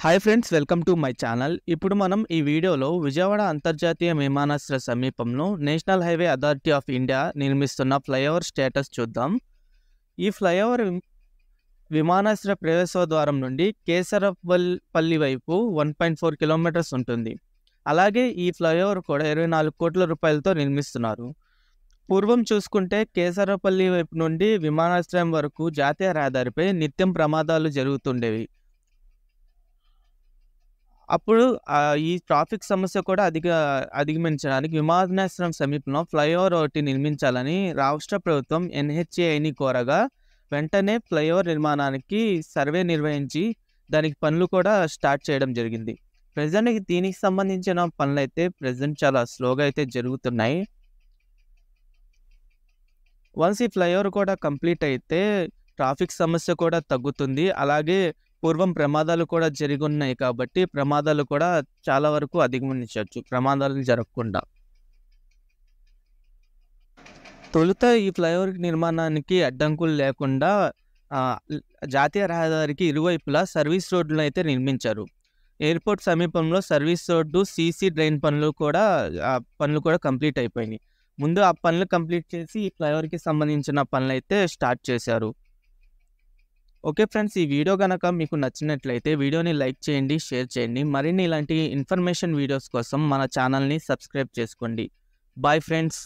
hi friends welcome to my channel ఇప్పుడు మనం ఈ వీడియోలో విజయవాడ అంతర్జాతీయ విమానాశ్రయ సమీపంలో national highway authority of India నిర్మిస్తున్న ఫ్లైఓవర్ స్టేటస్ చూద్దాం ఈ ఫ్లైఓవర్ విమానాశ్రయ ప్రవేశ ద్వారం నుండి కేసరపల్లి వైపు వన్ పాయింట్ ఫోర్ కిలోమీటర్స్ ఉంటుంది అలాగే ఈ ఫ్లైఓవర్ కూడా ఇరవై నాలుగు కోట్ల రూపాయలతో నిర్మిస్తున్నారు పూర్వం చూసుకుంటే కేసరపల్లి వైపు నుండి విమానాశ్రయం వరకు జాతీయ రహదారిపై నిత్యం ప్రమాదాలు జరుగుతుండేవి అప్పుడు ఈ ట్రాఫిక్ సమస్య కూడా అధిక అధిగమించడానికి విమానాశ్రయం సమీపంలో ఫ్లైఓవర్ ఒకటి నిర్మించాలని రాష్ట్ర ప్రభుత్వం ఎన్హెచ్ఏని కోరగా వెంటనే ఫ్లైఓవర్ నిర్మాణానికి సర్వే నిర్వహించి దానికి పనులు కూడా స్టార్ట్ చేయడం జరిగింది ప్రజెంట్కి దీనికి సంబంధించిన పనులు అయితే ప్రజెంట్ చాలా స్లోగా అయితే జరుగుతున్నాయి వన్స్ ఈ ఫ్లైఓవర్ కూడా కంప్లీట్ అయితే ట్రాఫిక్ సమస్య కూడా తగ్గుతుంది అలాగే పూర్వం ప్రమాదాలు కూడా జరిగి ఉన్నాయి కాబట్టి ప్రమాదాలు కూడా చాలా వరకు అధిగమించవచ్చు ప్రమాదాలు జరగకుండా తొలుత ఈ ఫ్లైఓవర్ నిర్మాణానికి అడ్డంకులు లేకుండా జాతీయ రహదారికి ఇరువైపులా సర్వీస్ రోడ్లను అయితే నిర్మించారు ఎయిర్పోర్ట్ సమీపంలో సర్వీస్ రోడ్డు సీసీ డ్రైన్ పనులు కూడా ఆ పనులు కూడా కంప్లీట్ అయిపోయినాయి ముందు ఆ పనులు కంప్లీట్ చేసి ఈ ఫ్లైఓవర్కి సంబంధించిన పనులు అయితే స్టార్ట్ చేశారు ఓకే ఫ్రెండ్స్ ఈ వీడియో కనుక మీకు నచ్చినట్లయితే వీడియోని లైక్ చేయండి షేర్ చేయండి మరిన్ని ఇలాంటి ఇన్ఫర్మేషన్ వీడియోస్ కోసం మన ఛానల్ని సబ్స్క్రైబ్ చేసుకోండి బాయ్ ఫ్రెండ్స్